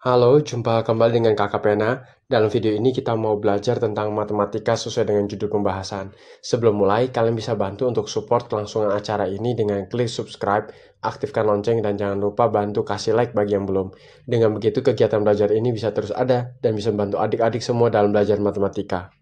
Halo, jumpa kembali dengan Kakak Pena. Dalam video ini kita mau belajar tentang matematika sesuai dengan judul pembahasan. Sebelum mulai, kalian bisa bantu untuk support kelangsungan acara ini dengan klik subscribe, aktifkan lonceng, dan jangan lupa bantu kasih like bagi yang belum. Dengan begitu, kegiatan belajar ini bisa terus ada dan bisa membantu adik-adik semua dalam belajar matematika.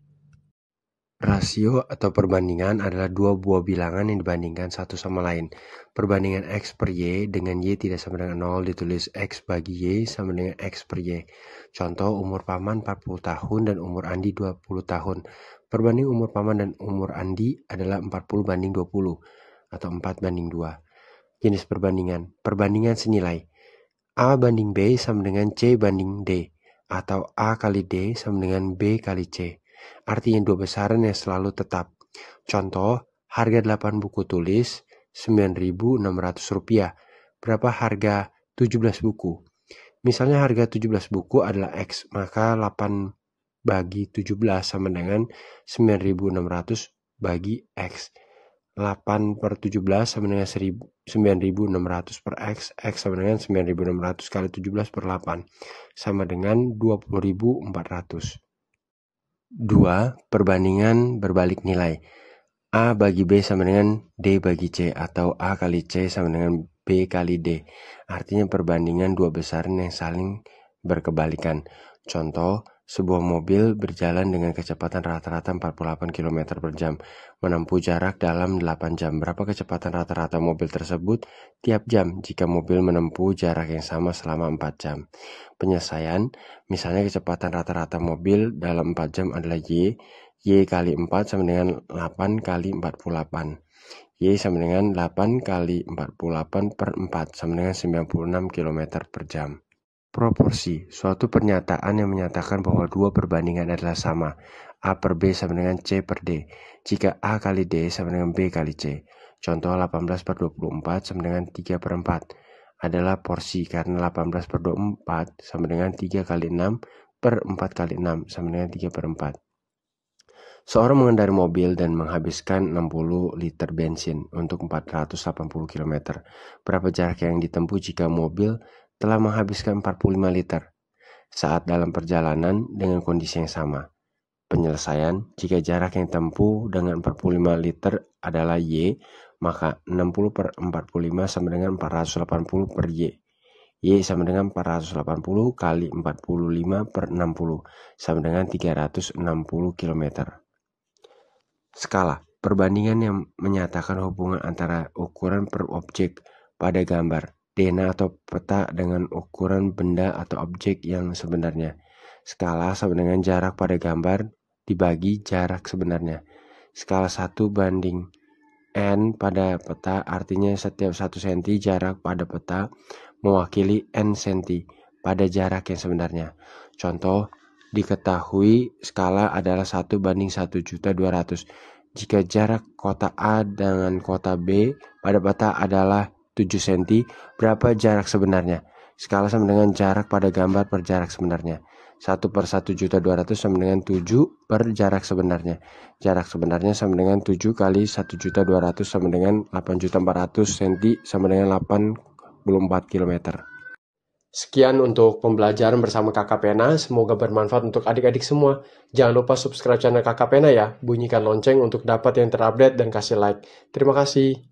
Rasio atau perbandingan adalah dua buah bilangan yang dibandingkan satu sama lain. Perbandingan X per Y dengan Y tidak sama dengan 0 ditulis X bagi Y sama dengan X per Y. Contoh umur paman 40 tahun dan umur Andi 20 tahun. Perbanding umur paman dan umur Andi adalah 40 banding 20 atau 4 banding 2. Jenis perbandingan. Perbandingan senilai. A banding B sama dengan C banding D atau A kali D sama dengan B kali C Artinya dua besaran yang selalu tetap. Contoh, harga 8 buku tulis Rp9.600. Berapa harga 17 buku? Misalnya harga 17 buku adalah X, maka 8 bagi 17 sama dengan 9.600 bagi X. 8 per 17 sama dengan 9.600 per X, X sama dengan 9.600 kali 17 per 8, sama dengan 20.400. 2. Perbandingan berbalik nilai. A bagi B sama dengan D bagi C atau A kali C sama dengan B kali D. Artinya perbandingan dua besaran yang saling berkebalikan. Contoh, sebuah mobil berjalan dengan kecepatan rata-rata 48 km per jam, menempuh jarak dalam 8 jam. Berapa kecepatan rata-rata mobil tersebut tiap jam jika mobil menempuh jarak yang sama selama 4 jam? Penyelesaian, misalnya kecepatan rata-rata mobil dalam 4 jam adalah Y, Y kali 4 sama dengan 8 kali 48. Y sama dengan 8 kali 48 per 4 sama dengan 96 km per jam. Proporsi suatu pernyataan yang menyatakan bahwa dua perbandingan adalah sama. A per B sama dengan C per D. Jika A kali D sama dengan B kali C. Contoh 18 per 24 sama dengan 3 per 4 adalah porsi karena 18 per 24 sama dengan 3 kali 6 per 4 kali 6 sama dengan 3 per 4. Seorang mengendarai mobil dan menghabiskan 60 liter bensin untuk 480 km. Berapa jarak yang ditempuh jika mobil telah menghabiskan 45 liter saat dalam perjalanan dengan kondisi yang sama. Penyelesaian, jika jarak yang tempuh dengan 45 liter adalah Y, maka 60 per 45 sama dengan 480 per Y. Y sama dengan 480 kali 45 per 60 sama dengan 360 km. Skala perbandingan yang menyatakan hubungan antara ukuran per objek pada gambar DNA atau peta dengan ukuran benda atau objek yang sebenarnya. Skala sama dengan jarak pada gambar dibagi jarak sebenarnya. Skala 1 banding N pada peta artinya setiap 1 cm jarak pada peta mewakili N cm pada jarak yang sebenarnya. Contoh, diketahui skala adalah 1 banding juta 1 200. Jika jarak kota A dengan kota B pada peta adalah cm, berapa jarak sebenarnya? Skala sama dengan jarak pada gambar per jarak sebenarnya. 1 per 1 juta 200 sama dengan 7 per jarak sebenarnya. Jarak sebenarnya sama dengan 7 kali 1 juta 200 sama dengan 8 juta 400 cm sama dengan 84 km. Sekian untuk pembelajaran bersama Kakak Pena. Semoga bermanfaat untuk adik-adik semua. Jangan lupa subscribe channel Kakak Pena ya. Bunyikan lonceng untuk dapat yang terupdate dan kasih like. Terima kasih.